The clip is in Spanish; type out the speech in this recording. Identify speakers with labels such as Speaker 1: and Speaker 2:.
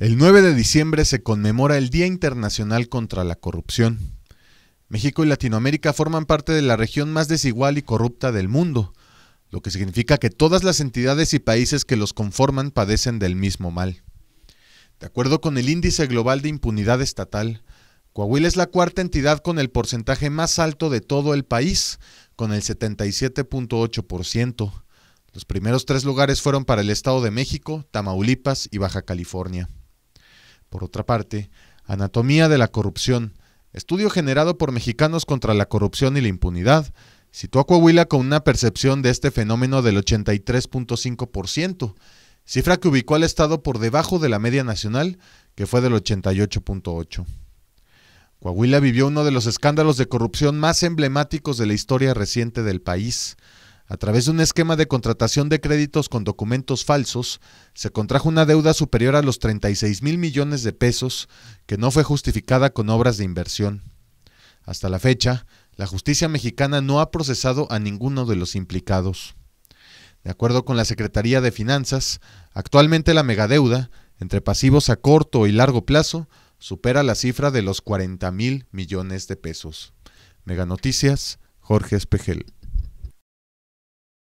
Speaker 1: El 9 de diciembre se conmemora el Día Internacional contra la Corrupción. México y Latinoamérica forman parte de la región más desigual y corrupta del mundo, lo que significa que todas las entidades y países que los conforman padecen del mismo mal. De acuerdo con el Índice Global de Impunidad Estatal, Coahuila es la cuarta entidad con el porcentaje más alto de todo el país, con el 77.8%. Los primeros tres lugares fueron para el Estado de México, Tamaulipas y Baja California. Por otra parte, Anatomía de la Corrupción, estudio generado por mexicanos contra la corrupción y la impunidad, situó a Coahuila con una percepción de este fenómeno del 83.5%, cifra que ubicó al Estado por debajo de la media nacional, que fue del 88.8%. Coahuila vivió uno de los escándalos de corrupción más emblemáticos de la historia reciente del país. A través de un esquema de contratación de créditos con documentos falsos, se contrajo una deuda superior a los 36 mil millones de pesos que no fue justificada con obras de inversión. Hasta la fecha, la justicia mexicana no ha procesado a ninguno de los implicados. De acuerdo con la Secretaría de Finanzas, actualmente la megadeuda, entre pasivos a corto y largo plazo, supera la cifra de los 40 mil millones de pesos. Meganoticias, Jorge Espejel.